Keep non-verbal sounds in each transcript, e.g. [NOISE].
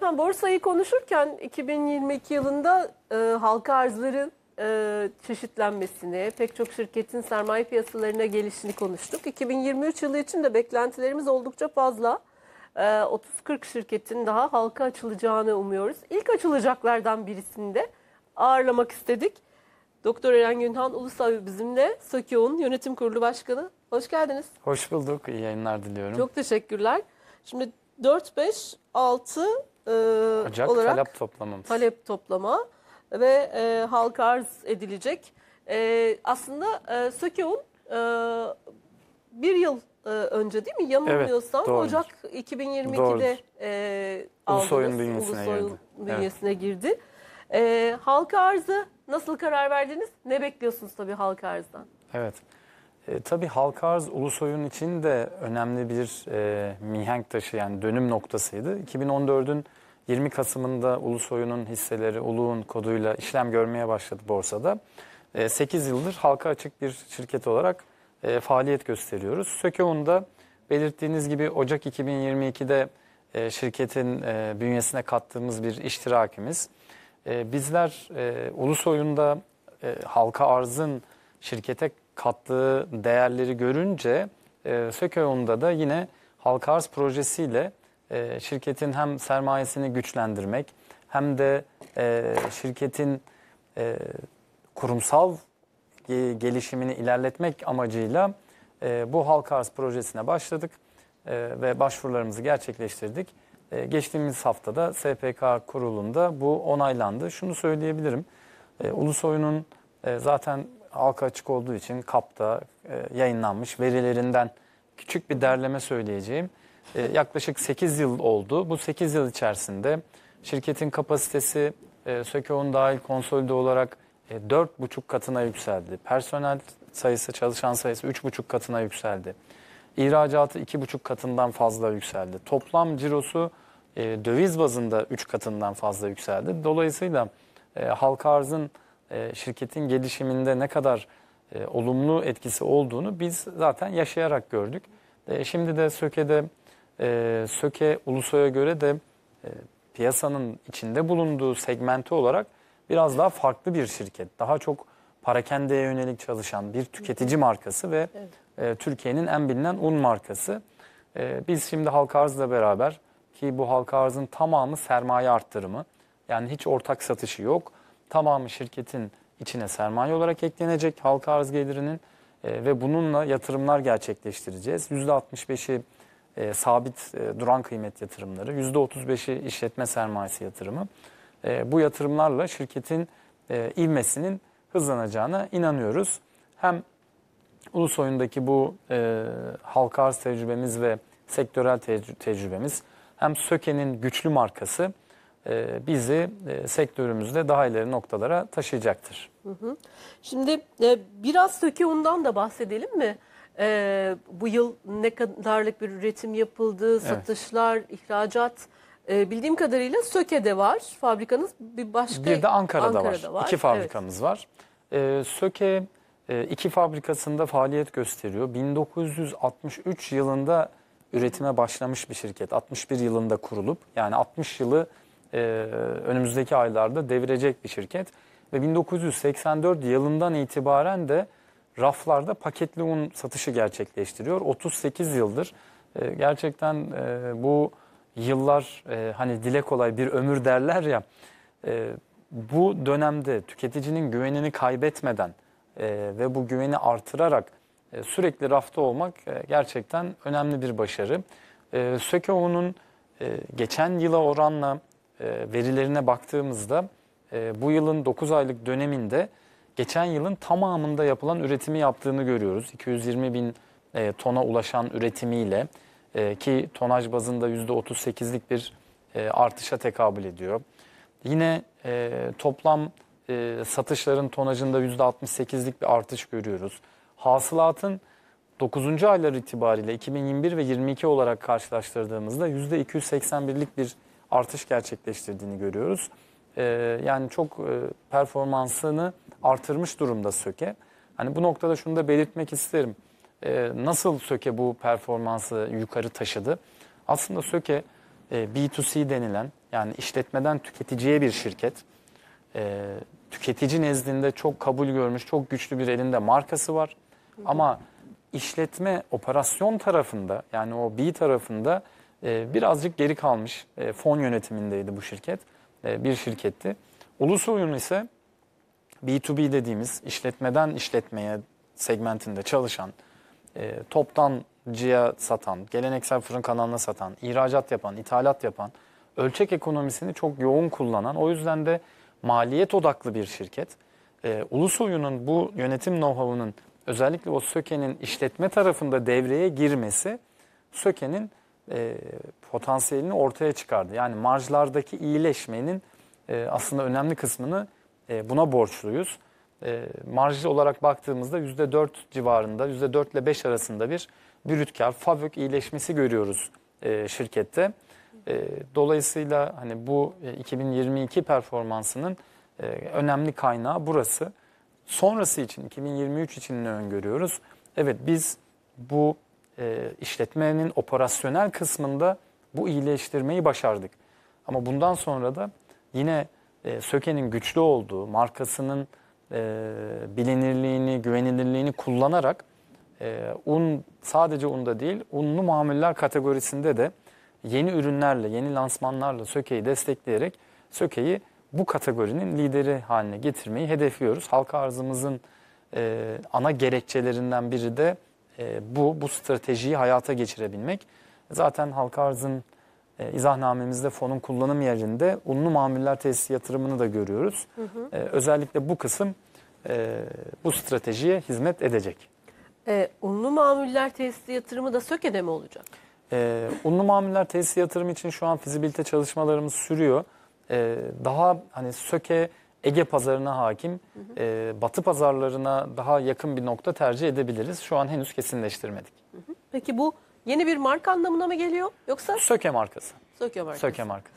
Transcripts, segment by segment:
Efendim borsayı konuşurken 2022 yılında e, halka arzların e, çeşitlenmesini, pek çok şirketin sermaye piyasalarına gelişini konuştuk. 2023 yılı için de beklentilerimiz oldukça fazla. E, 30-40 şirketin daha halka açılacağını umuyoruz. İlk açılacaklardan birisini de ağırlamak istedik. Doktor Eren Günhan Ulusoy bizimle, Sökyon'un yönetim kurulu başkanı. Hoş geldiniz. Hoş bulduk, iyi yayınlar diliyorum. Çok teşekkürler. Şimdi 4, 5, 6, e, Ocak, olarak talep toplamamız. Talep toplama ve e, halka arz edilecek. E, aslında e, Sökeun e, bir yıl e, önce değil mi? Yanılmıyorsam evet, Ocak 2022'de e, Ulusoy'un bünyesine Ulusoy girdi. Bünyesine evet. girdi. E, halka arzı nasıl karar verdiniz? Ne bekliyorsunuz tabii halka arzdan? Evet. E, tabii halka arz Ulusoy'un için de önemli bir e, mihenk taşı yani dönüm noktasıydı. 2014'ün 20 Kasım'ında Ulusoy'un hisseleri Ulu'nun koduyla işlem görmeye başladı borsada. 8 e, yıldır halka açık bir şirket olarak e, faaliyet gösteriyoruz. Sökeon da belirttiğiniz gibi Ocak 2022'de e, şirketin bünyesine kattığımız bir iştirakimiz. Bizler Ulusoy'unda halka arzın şirkete kattığı değerleri görünce Sökeon'da da yine halka arz projesiyle e, şirketin hem sermayesini güçlendirmek hem de e, şirketin e, kurumsal gelişimini ilerletmek amacıyla bu halka arz projesine başladık ve başvurularımızı gerçekleştirdik. E, geçtiğimiz haftada SPK kurulunda bu onaylandı. Şunu söyleyebilirim, e, Ulusoy'un zaten halka açık olduğu için KAP'ta yayınlanmış verilerinden küçük bir derleme söyleyeceğim. E, yaklaşık 8 yıl oldu. Bu 8 yıl içerisinde şirketin kapasitesi e, SÖKO'nun dahil konsolide olarak e, 4,5 katına yükseldi. Personel sayısı, çalışan sayısı 3,5 katına yükseldi. İhracatı 2,5 katından fazla yükseldi. Toplam cirosu e, döviz bazında 3 katından fazla yükseldi. Dolayısıyla e, halka arzın e, şirketin gelişiminde ne kadar e, olumlu etkisi olduğunu biz zaten yaşayarak gördük. E, şimdi de SÖKE'de e, Söke Ulusoy'a göre de e, piyasanın içinde bulunduğu segmenti olarak biraz daha farklı bir şirket. Daha çok parakendeye yönelik çalışan bir tüketici markası ve evet. e, Türkiye'nin en bilinen un markası. E, biz şimdi halka arzla beraber ki bu halka arzın tamamı sermaye arttırımı. Yani hiç ortak satışı yok. Tamamı şirketin içine sermaye olarak eklenecek halka arz gelirinin e, ve bununla yatırımlar gerçekleştireceğiz. %65'i e, sabit e, duran kıymet yatırımları, %35'i işletme sermayesi yatırımı. E, bu yatırımlarla şirketin e, ivmesinin hızlanacağına inanıyoruz. Hem Ulusoy'undaki bu e, halka arz tecrübemiz ve sektörel tecrübemiz hem Söke'nin güçlü markası e, bizi e, sektörümüzde daha ileri noktalara taşıyacaktır. Hı hı. Şimdi e, biraz Söke undan da bahsedelim mi? e, bu yıl ne kadarlık bir üretim yapıldı, evet. satışlar, ihracat. E, bildiğim kadarıyla Söke'de var fabrikanız bir başka. Bir de Ankara'da, Ankara'da var. var. İki fabrikamız evet. var. E, Söke iki fabrikasında faaliyet gösteriyor. 1963 yılında üretime başlamış bir şirket. 61 yılında kurulup yani 60 yılı e, önümüzdeki aylarda devirecek bir şirket. Ve 1984 yılından itibaren de raflarda paketli un satışı gerçekleştiriyor. 38 yıldır e, gerçekten e, bu yıllar e, hani dile kolay bir ömür derler ya e, bu dönemde tüketicinin güvenini kaybetmeden e, ve bu güveni artırarak e, sürekli rafta olmak e, gerçekten önemli bir başarı. E, Sökeo'nun e, geçen yıla oranla e, verilerine baktığımızda e, bu yılın 9 aylık döneminde geçen yılın tamamında yapılan üretimi yaptığını görüyoruz. 220 bin e, tona ulaşan üretimiyle e, ki tonaj bazında %38'lik bir e, artışa tekabül ediyor. Yine e, toplam e, satışların tonajında %68'lik bir artış görüyoruz. Hasılatın 9. aylar itibariyle 2021 ve 22 olarak karşılaştırdığımızda %281'lik bir artış gerçekleştirdiğini görüyoruz. E, yani çok e, performansını artırmış durumda SÖKE. Hani bu noktada şunu da belirtmek isterim. E, nasıl SÖKE bu performansı yukarı taşıdı? Aslında SÖKE e, B2C denilen yani işletmeden tüketiciye bir şirket. E, tüketici nezdinde çok kabul görmüş, çok güçlü bir elinde markası var. Ama işletme operasyon tarafında yani o B tarafında e, birazcık geri kalmış. E, fon yönetimindeydi bu şirket. E, bir şirketti. Ulusoyun ise B2B dediğimiz işletmeden işletmeye segmentinde çalışan, e, toptancıya satan, geleneksel fırın kanalına satan, ihracat yapan, ithalat yapan, ölçek ekonomisini çok yoğun kullanan, o yüzden de maliyet odaklı bir şirket. E, Ulusoy'un bu yönetim know-how'unun özellikle o Söke'nin işletme tarafında devreye girmesi Söke'nin e, potansiyelini ortaya çıkardı. Yani marjlardaki iyileşmenin e, aslında önemli kısmını e, buna borçluyuz. E, marj olarak baktığımızda %4 civarında, %4 ile 5 arasında bir brüt kar, FAVÖK iyileşmesi görüyoruz e, şirkette. E, dolayısıyla hani bu e, 2022 performansının e, önemli kaynağı burası. Sonrası için 2023 için ne öngörüyoruz? Evet biz bu e, işletmenin operasyonel kısmında bu iyileştirmeyi başardık. Ama bundan sonra da yine e, Söke'nin güçlü olduğu, markasının e, bilinirliğini, güvenilirliğini kullanarak e, un sadece unda değil, unlu mamuller kategorisinde de yeni ürünlerle, yeni lansmanlarla Söke'yi destekleyerek Söke'yi bu kategorinin lideri haline getirmeyi hedefliyoruz. Halka arzımızın e, ana gerekçelerinden biri de e, bu, bu stratejiyi hayata geçirebilmek. Zaten halka arzın e, izahnamemizde fonun kullanım yerinde unlu mamuller tesisi yatırımını da görüyoruz. Hı hı. E, özellikle bu kısım e, bu stratejiye hizmet edecek. E, unlu mamuller tesisi yatırımı da SÖKE'de mi olacak? E, unlu mamuller tesisi yatırımı için şu an fizibilite çalışmalarımız sürüyor. E, daha hani SÖKE Ege pazarına hakim, hı hı. E, batı pazarlarına daha yakın bir nokta tercih edebiliriz. Şu an henüz kesinleştirmedik. Hı hı. Peki bu Yeni bir marka anlamına mı geliyor yoksa? Söke markası. Söke markası. Söke markası.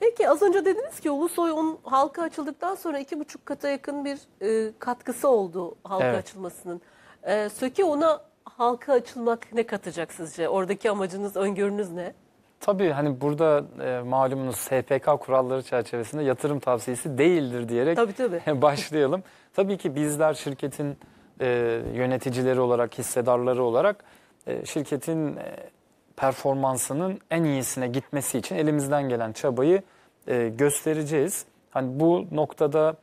Peki az önce dediniz ki Ulusoy un halka açıldıktan sonra iki buçuk kata yakın bir e, katkısı oldu halka evet. açılmasının. E, Söke ona halka açılmak ne katacak sizce? Oradaki amacınız, öngörünüz ne? Tabii hani burada e, malumunuz SPK kuralları çerçevesinde yatırım tavsiyesi değildir diyerek tabii, tabii. [LAUGHS] başlayalım. tabii ki bizler şirketin e, yöneticileri olarak, hissedarları olarak e, şirketin e, performansının en iyisine gitmesi için elimizden gelen çabayı e, göstereceğiz. Hani bu noktada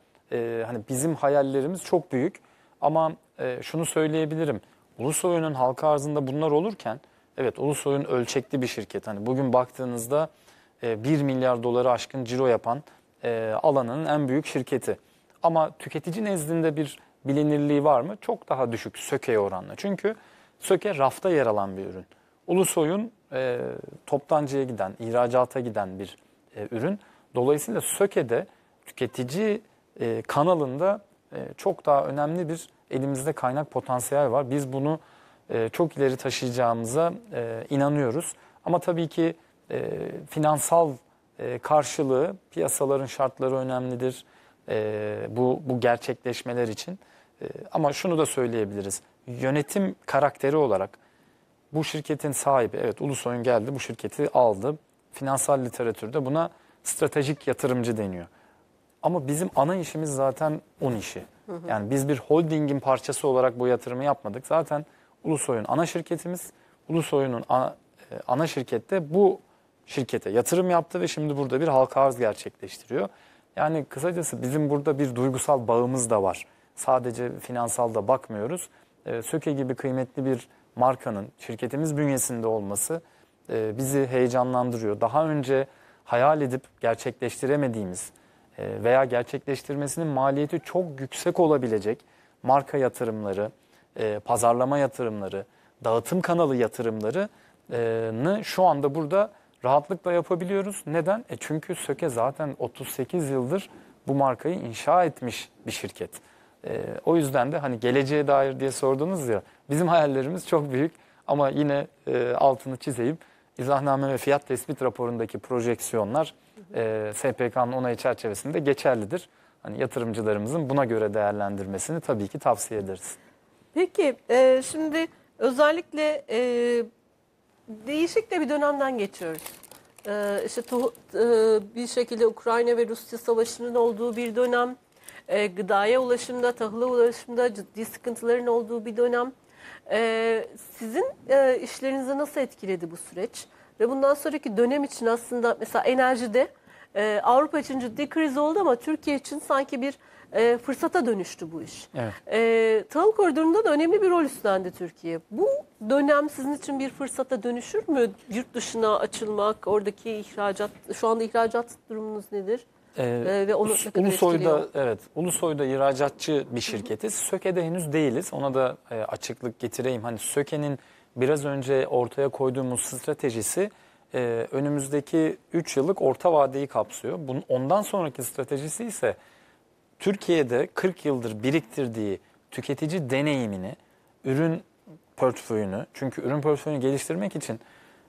hani bizim hayallerimiz çok büyük ama şunu söyleyebilirim. Ulusoy'un halka arzında bunlar olurken evet Ulusoy'un ölçekli bir şirket. Hani bugün baktığınızda 1 milyar doları aşkın ciro yapan alanının en büyük şirketi. Ama tüketici nezdinde bir bilinirliği var mı? Çok daha düşük söke oranla. Çünkü Söke rafta yer alan bir ürün. Ulusoy'un e, toptancıya giden, ihracata giden bir e, ürün. Dolayısıyla Söke'de tüketici e, kanalında e, çok daha önemli bir elimizde kaynak potansiyel var. Biz bunu e, çok ileri taşıyacağımıza e, inanıyoruz. Ama tabii ki e, finansal e, karşılığı, piyasaların şartları önemlidir e, bu, bu gerçekleşmeler için. E, ama şunu da söyleyebiliriz yönetim karakteri olarak bu şirketin sahibi, evet Ulusoy'un geldi bu şirketi aldı. Finansal literatürde buna stratejik yatırımcı deniyor. Ama bizim ana işimiz zaten un işi. Hı hı. Yani biz bir holdingin parçası olarak bu yatırımı yapmadık. Zaten Ulusoy'un ana şirketimiz. Ulusoy'un e, ana, ana şirkette bu şirkete yatırım yaptı ve şimdi burada bir halka arz gerçekleştiriyor. Yani kısacası bizim burada bir duygusal bağımız da var. Sadece finansal da bakmıyoruz. Ee, Söke gibi kıymetli bir markanın şirketimiz bünyesinde olması e, bizi heyecanlandırıyor. Daha önce hayal edip gerçekleştiremediğimiz e, veya gerçekleştirmesinin maliyeti çok yüksek olabilecek marka yatırımları, e, pazarlama yatırımları, dağıtım kanalı yatırımlarını şu anda burada rahatlıkla yapabiliyoruz. Neden? E çünkü Söke zaten 38 yıldır bu markayı inşa etmiş bir şirket. E, o yüzden de hani geleceğe dair diye sordunuz ya bizim hayallerimiz çok büyük ama yine e, altını çizeyim. İzahname ve fiyat tespit raporundaki projeksiyonlar e, SPK'nın onayı çerçevesinde geçerlidir. Hani yatırımcılarımızın buna göre değerlendirmesini tabii ki tavsiye ederiz. Peki e, şimdi özellikle e, değişik de bir dönemden geçiyoruz. E, işte e, bir şekilde Ukrayna ve Rusya savaşının olduğu bir dönem e, gıdaya ulaşımda, tahıla ulaşımda ciddi sıkıntıların olduğu bir dönem. E, sizin e, işlerinizi nasıl etkiledi bu süreç? Ve bundan sonraki dönem için aslında mesela enerjide e, Avrupa için ciddi kriz oldu ama Türkiye için sanki bir e, fırsata dönüştü bu iş. Evet. tahıl koridorunda da önemli bir rol üstlendi Türkiye. Bu dönem sizin için bir fırsata dönüşür mü? Yurt dışına açılmak, oradaki ihracat, şu anda ihracat durumunuz nedir? Ee, ee, ve onu ne kadar Ulusoy'da evet Ulusoy'da ihracatçı bir şirketiz. Söke'de henüz değiliz. Ona da e, açıklık getireyim. Hani Söke'nin biraz önce ortaya koyduğumuz stratejisi e, önümüzdeki 3 yıllık orta vadeyi kapsıyor. Bunun ondan sonraki stratejisi ise Türkiye'de 40 yıldır biriktirdiği tüketici deneyimini, ürün portföyünü çünkü ürün portföyünü geliştirmek için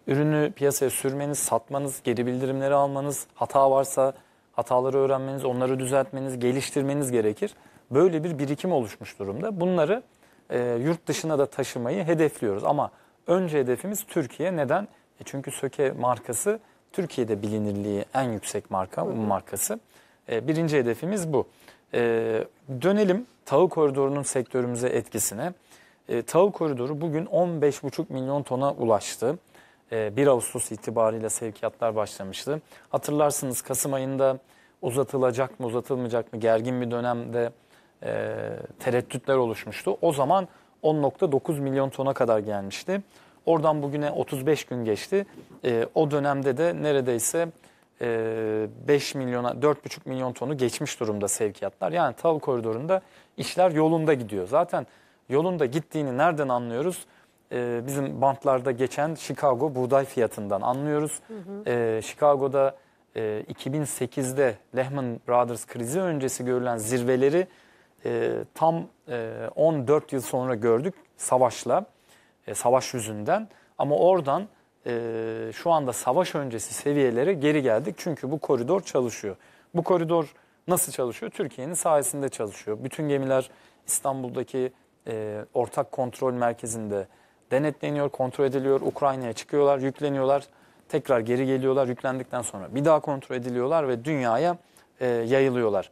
ürünü piyasaya sürmeniz, satmanız, geri bildirimleri almanız, hata varsa Hataları öğrenmeniz, onları düzeltmeniz, geliştirmeniz gerekir. Böyle bir birikim oluşmuş durumda. Bunları e, yurt dışına da taşımayı hedefliyoruz. Ama önce hedefimiz Türkiye. Neden? E çünkü Söke markası Türkiye'de bilinirliği en yüksek marka, un markası. E, birinci hedefimiz bu. E, dönelim tahıl koridorunun sektörümüze etkisine. E, tahıl koridoru bugün 15,5 milyon tona ulaştı. 1 ee, Ağustos itibariyle sevkiyatlar başlamıştı. Hatırlarsınız Kasım ayında uzatılacak mı uzatılmayacak mı gergin bir dönemde e, tereddütler oluşmuştu. O zaman 10.9 milyon tona kadar gelmişti. Oradan bugüne 35 gün geçti. E, o dönemde de neredeyse e, 5 milyona 4,5 milyon tonu geçmiş durumda sevkiyatlar. Yani tal koridorunda işler yolunda gidiyor. Zaten yolunda gittiğini nereden anlıyoruz? e, bizim bantlarda geçen Chicago buğday fiyatından anlıyoruz. Hı hı. E, Chicago'da e, 2008'de Lehman Brothers krizi öncesi görülen zirveleri e, tam e, 14 yıl sonra gördük savaşla, e, savaş yüzünden. Ama oradan e, şu anda savaş öncesi seviyelere geri geldik. Çünkü bu koridor çalışıyor. Bu koridor nasıl çalışıyor? Türkiye'nin sayesinde çalışıyor. Bütün gemiler İstanbul'daki e, ortak kontrol merkezinde denetleniyor, kontrol ediliyor. Ukrayna'ya çıkıyorlar, yükleniyorlar. Tekrar geri geliyorlar yüklendikten sonra. Bir daha kontrol ediliyorlar ve dünyaya e, yayılıyorlar.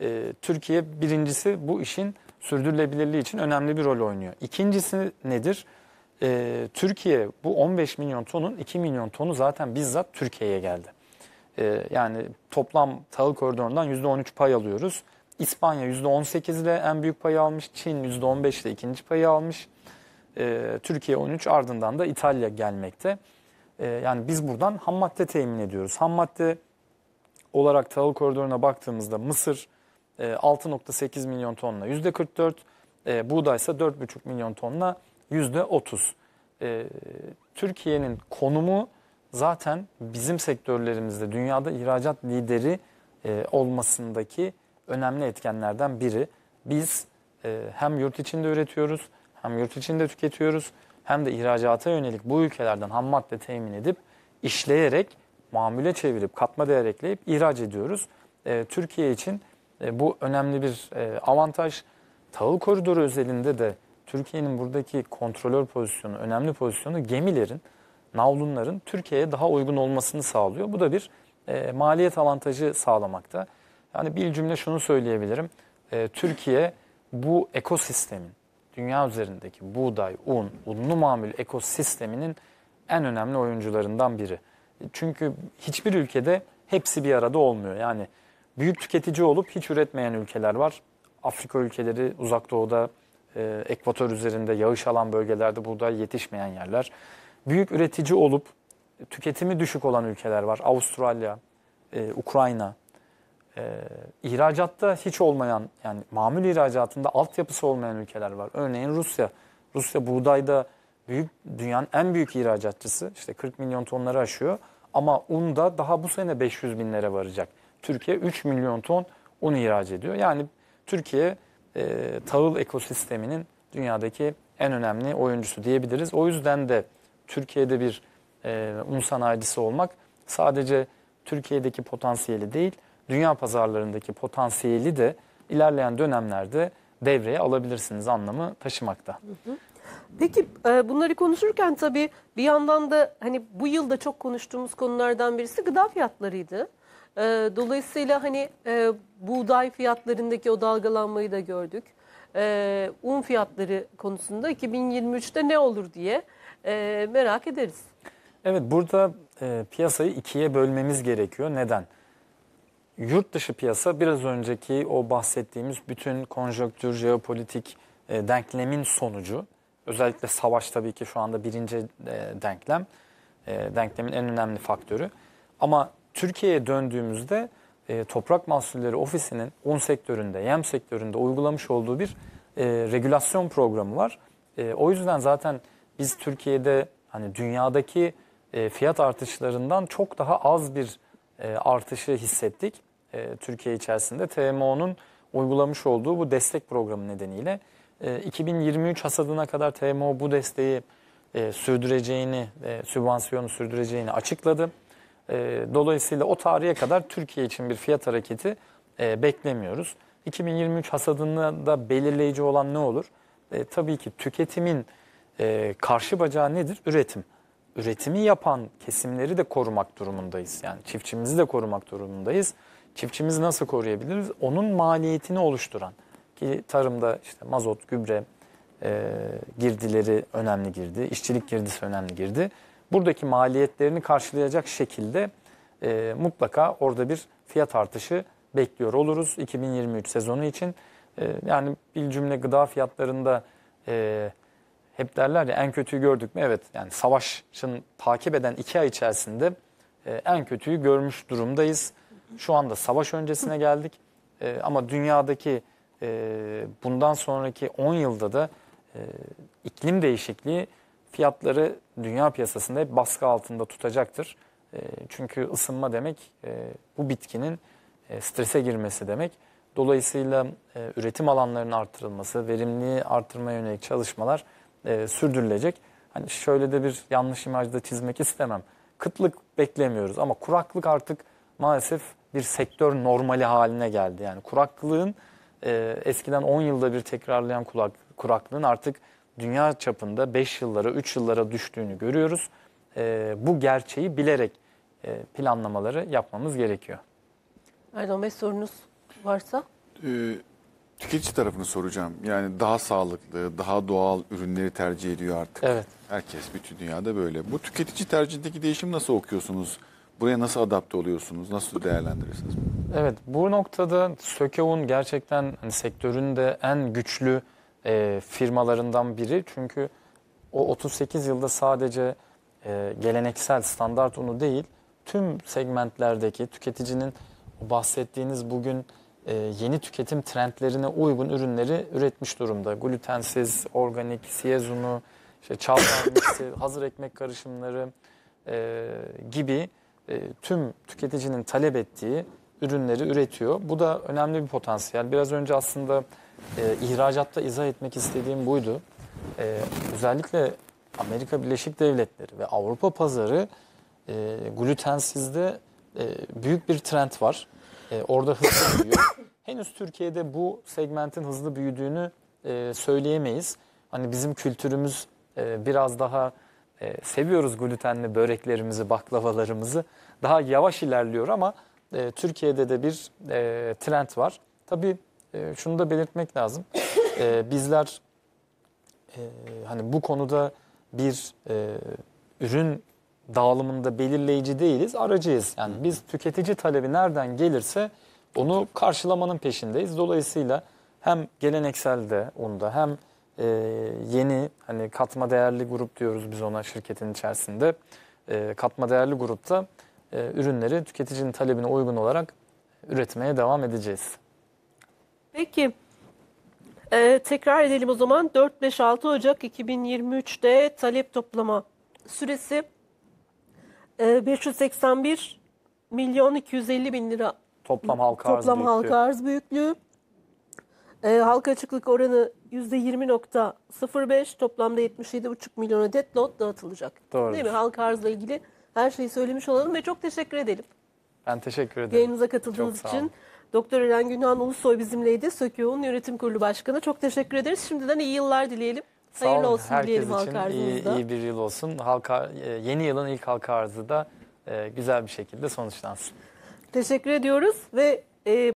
E, Türkiye birincisi bu işin sürdürülebilirliği için önemli bir rol oynuyor. İkincisi nedir? E, Türkiye bu 15 milyon tonun 2 milyon tonu zaten bizzat Türkiye'ye geldi. E, yani toplam tahıl koridorundan %13 pay alıyoruz. İspanya %18 ile en büyük payı almış. Çin %15 ile ikinci payı almış e, Türkiye 13 ardından da İtalya gelmekte. E, yani biz buradan ham madde temin ediyoruz. Ham madde olarak tahıl koridoruna baktığımızda Mısır e, 6.8 milyon tonla %44, e, buğday ise 4.5 milyon tonla %30. E, Türkiye'nin konumu zaten bizim sektörlerimizde dünyada ihracat lideri e, olmasındaki önemli etkenlerden biri. Biz e, hem yurt içinde üretiyoruz hem yurt içinde tüketiyoruz hem de ihracata yönelik bu ülkelerden ham madde temin edip işleyerek mamule çevirip katma değer ekleyip ihraç ediyoruz. E, Türkiye için e, bu önemli bir e, avantaj. Tahıl koridoru özelinde de Türkiye'nin buradaki kontrolör pozisyonu, önemli pozisyonu gemilerin, navlunların Türkiye'ye daha uygun olmasını sağlıyor. Bu da bir e, maliyet avantajı sağlamakta. Yani bir cümle şunu söyleyebilirim. E, Türkiye bu ekosistemin, dünya üzerindeki buğday, un, unlu mamül ekosisteminin en önemli oyuncularından biri. Çünkü hiçbir ülkede hepsi bir arada olmuyor. Yani büyük tüketici olup hiç üretmeyen ülkeler var. Afrika ülkeleri, uzak doğuda, e, ekvator üzerinde yağış alan bölgelerde buğday yetişmeyen yerler. Büyük üretici olup tüketimi düşük olan ülkeler var. Avustralya, e, Ukrayna, e, ihracatta hiç olmayan yani mamül ihracatında altyapısı olmayan ülkeler var. Örneğin Rusya. Rusya buğdayda büyük dünyanın en büyük ihracatçısı. İşte 40 milyon tonları aşıyor. Ama un da daha bu sene 500 binlere varacak. Türkiye 3 milyon ton un ihraç ediyor. Yani Türkiye e, tahıl ekosisteminin dünyadaki en önemli oyuncusu diyebiliriz. O yüzden de Türkiye'de bir e, un sanayicisi olmak sadece Türkiye'deki potansiyeli değil, dünya pazarlarındaki potansiyeli de ilerleyen dönemlerde devreye alabilirsiniz anlamı taşımakta. Peki e, bunları konuşurken tabii bir yandan da hani bu yılda çok konuştuğumuz konulardan birisi gıda fiyatlarıydı. E, dolayısıyla hani e, buğday fiyatlarındaki o dalgalanmayı da gördük. Un fiyatları konusunda 2023'te ne olur diye merak ederiz. Evet burada piyasayı ikiye bölmemiz gerekiyor. Neden? yurt dışı piyasa biraz önceki o bahsettiğimiz bütün konjonktür, jeopolitik e, denklemin sonucu. Özellikle savaş tabii ki şu anda birinci e, denklem. E, denklemin en önemli faktörü. Ama Türkiye'ye döndüğümüzde e, Toprak Mahsulleri Ofisi'nin un sektöründe, yem sektöründe uygulamış olduğu bir e, regülasyon programı var. E, o yüzden zaten biz Türkiye'de hani dünyadaki e, fiyat artışlarından çok daha az bir e, artışı hissettik e, Türkiye içerisinde TMO'nun uygulamış olduğu bu destek programı nedeniyle e, 2023 hasadına kadar TMO bu desteği e, sürdüreceğini, e, sübvansiyonu sürdüreceğini açıkladı. E, dolayısıyla o tarihe kadar Türkiye için bir fiyat hareketi e, beklemiyoruz. 2023 hasadında da belirleyici olan ne olur? E, tabii ki tüketimin e, karşı bacağı nedir? Üretim. Üretimi yapan kesimleri de korumak durumundayız. Yani çiftçimizi de korumak durumundayız çiftçimizi nasıl koruyabiliriz? Onun maliyetini oluşturan ki tarımda işte mazot, gübre e, girdileri önemli girdi, işçilik girdisi önemli girdi. Buradaki maliyetlerini karşılayacak şekilde e, mutlaka orada bir fiyat artışı bekliyor oluruz 2023 sezonu için. E, yani bir cümle gıda fiyatlarında e, hep derler ya en kötüyü gördük mü? Evet yani savaşın takip eden iki ay içerisinde e, en kötüyü görmüş durumdayız. Şu anda savaş öncesine geldik e, ama dünyadaki e, bundan sonraki 10 yılda da e, iklim değişikliği fiyatları dünya piyasasında hep baskı altında tutacaktır. E, çünkü ısınma demek e, bu bitkinin e, strese girmesi demek. Dolayısıyla e, üretim alanlarının artırılması, verimliliği arttırmaya yönelik çalışmalar e, sürdürülecek. Hani şöyle de bir yanlış imajda çizmek istemem. Kıtlık beklemiyoruz ama kuraklık artık maalesef bir sektör normali haline geldi. Yani kuraklığın e, eskiden 10 yılda bir tekrarlayan kulak, kuraklığın artık dünya çapında 5 yıllara, 3 yıllara düştüğünü görüyoruz. E, bu gerçeği bilerek e, planlamaları yapmamız gerekiyor. Erdoğan Bey sorunuz varsa? Ee, tüketici tarafını soracağım. Yani daha sağlıklı, daha doğal ürünleri tercih ediyor artık. Evet. Herkes bütün dünyada böyle. Bu tüketici tercihindeki değişim nasıl okuyorsunuz? Buraya nasıl adapte oluyorsunuz? Nasıl değerlendirirsiniz? Evet bu noktada Sökeun gerçekten hani sektörün de en güçlü e, firmalarından biri. Çünkü o 38 yılda sadece e, geleneksel standart unu değil tüm segmentlerdeki tüketicinin bahsettiğiniz bugün e, yeni tüketim trendlerine uygun ürünleri üretmiş durumda. Glutensiz, organik, siyez unu, işte çalvar [COUGHS] hazır ekmek karışımları e, gibi e, tüm tüketicinin talep ettiği ürünleri üretiyor. Bu da önemli bir potansiyel. Biraz önce aslında e, ihracatta izah etmek istediğim buydu. E, özellikle Amerika Birleşik Devletleri ve Avrupa pazarı e, glutensizde e, büyük bir trend var. E, orada hızlı büyüyor. [COUGHS] Henüz Türkiye'de bu segmentin hızlı büyüdüğünü e, söyleyemeyiz. Hani bizim kültürümüz e, biraz daha e, seviyoruz glutenli böreklerimizi, baklavalarımızı. Daha yavaş ilerliyor ama e, Türkiye'de de bir e, trend var. Tabii e, şunu da belirtmek lazım. E, bizler e, hani bu konuda bir e, ürün dağılımında belirleyici değiliz, aracıyız. Yani biz tüketici talebi nereden gelirse onu karşılamanın peşindeyiz. Dolayısıyla hem gelenekselde onda hem e, yeni hani katma değerli grup diyoruz biz ona şirketin içerisinde. E, katma değerli grupta e, ürünleri tüketicinin talebine uygun olarak üretmeye devam edeceğiz. Peki. Ee, tekrar edelim o zaman 4-5-6 Ocak 2023'te talep toplama süresi e, 581 milyon 250 bin lira toplam halka toplam arz halka büyüklüğü. arz büyüklüğü. E, halka açıklık oranı %20.05 toplamda 77,5 milyon adet lot dağıtılacak. Doğru. Değil mi? Halk arzla ilgili her şeyi söylemiş olalım ve çok teşekkür edelim. Ben teşekkür ederim. Yayınımıza katıldığınız çok için. Doktor Eren Günhan Ulusoy bizimleydi. Sökyoğun Yönetim Kurulu Başkanı. Çok teşekkür ederiz. Şimdiden iyi yıllar dileyelim. Sağ Hayırlı olun. olsun Herkes dileyelim halk arzınızda. Iyi, iyi bir yıl olsun. Halka, e, yeni yılın ilk halka arzı da e, güzel bir şekilde sonuçlansın. Teşekkür ediyoruz ve... E,